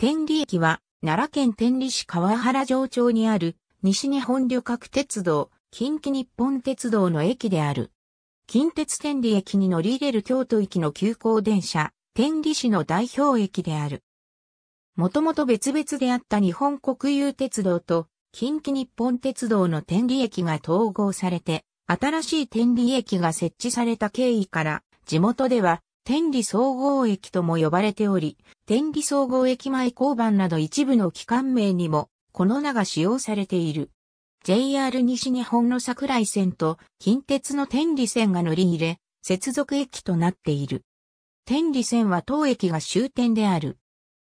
天理駅は、奈良県天理市川原城町にある、西日本旅客鉄道、近畿日本鉄道の駅である。近鉄天理駅に乗り入れる京都駅の急行電車、天理市の代表駅である。もともと別々であった日本国有鉄道と、近畿日本鉄道の天理駅が統合されて、新しい天理駅が設置された経緯から、地元では天理総合駅とも呼ばれており、天理総合駅前交番など一部の機関名にも、この名が使用されている。JR 西日本の桜井線と近鉄の天理線が乗り入れ、接続駅となっている。天理線は当駅が終点である。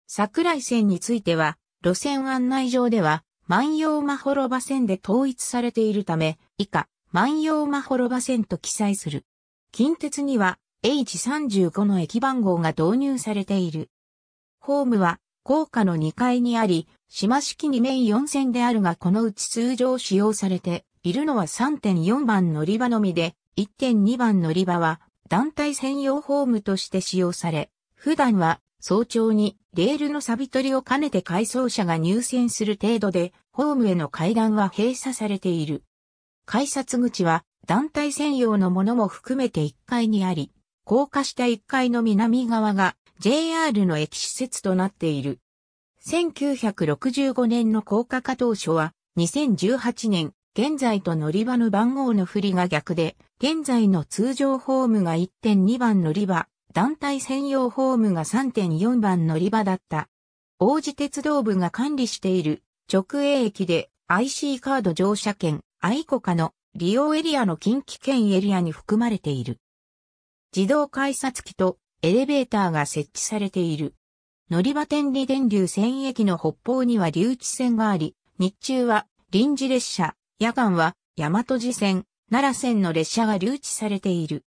桜井線については、路線案内上では、万葉まほろば線で統一されているため、以下、万葉まほろば線と記載する。近鉄には、H35 の駅番号が導入されている。ホームは、高架の2階にあり、島式2面4線であるがこのうち通常使用されているのは3.4番乗り場のみで、1.2番乗り場は団体専用ホームとして使用され、普段は早朝にレールの錆び取りを兼ねて改装車が入線する程度で、ホームへの階段は閉鎖されている。改札口は団体専用のものも含めて1階にあり、高架下1階の南側が JR の駅施設となっている。1965年の高架化当初は2018年、現在と乗り場の番号の振りが逆で、現在の通常ホームが1.2番乗り場、団体専用ホームが3.4番乗り場だった。王子鉄道部が管理している直営駅で IC カード乗車券、アイコカの利用エリアの近畿圏エリアに含まれている。自動改札機とエレベーターが設置されている。乗り場天理電流線駅の北方には留置線があり、日中は臨時列車、夜間は大和路線、奈良線の列車が留置されている。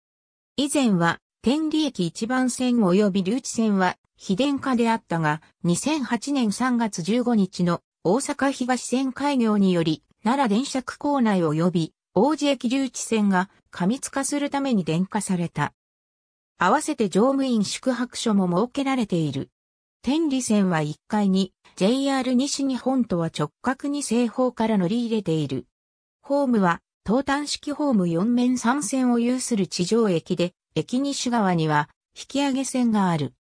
以前は天理駅一番線及び留置線は非電化であったが、2008年3月15日の大阪東線開業により、奈良電車区構内及び王子駅留置線が過密化するために電化された。合わせて乗務員宿泊所も設けられている。天理線は1階に JR 西日本とは直角に西方から乗り入れている。ホームは東端式ホーム4面3線を有する地上駅で、駅西側には引き上げ線がある。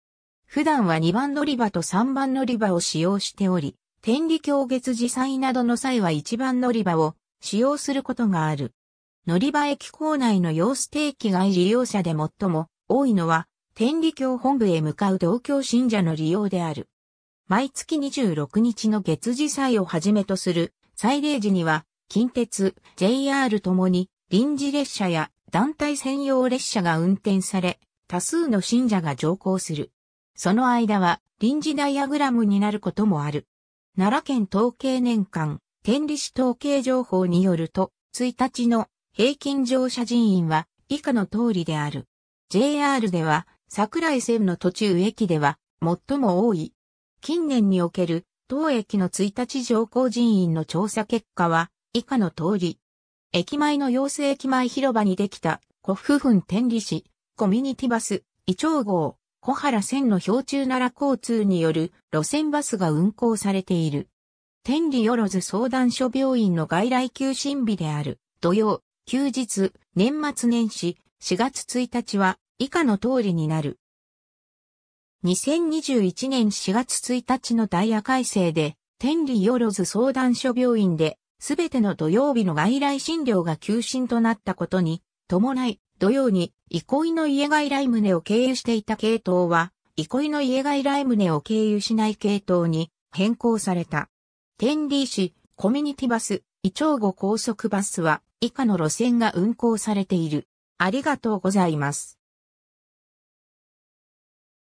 普段は2番乗り場と3番乗り場を使用しており、天理橋月自祭などの際は1番乗り場を使用することがある。乗り場駅構内の様子定期外利用者で最も多いのは、天理教本部へ向かう同教信者の利用である。毎月26日の月次祭をはじめとする祭礼時には、近鉄、JR ともに臨時列車や団体専用列車が運転され、多数の信者が乗降する。その間は臨時ダイアグラムになることもある。奈良県統計年間、天理市統計情報によると、1日の平均乗車人員は以下の通りである。JR では、桜井線の途中駅では、最も多い。近年における、当駅の1日乗降人員の調査結果は、以下の通り。駅前の様子駅前広場にできた、古府墳天理市、コミュニティバス、伊調号、小原線の標中奈良交通による路線バスが運行されている。天理よろず相談所病院の外来休診日である、土曜、休日、年末年始、4月1日は以下の通りになる。2021年4月1日のダイヤ改正で、天理よろず相談所病院で、すべての土曜日の外来診療が休診となったことに、伴い、土曜に、憩いの家外来棟を経由していた系統は、憩いの家外来棟を経由しない系統に変更された。天理市、コミュニティバス、イチョウゴ高速バスは、以下の路線が運行されている。ありがとうございます。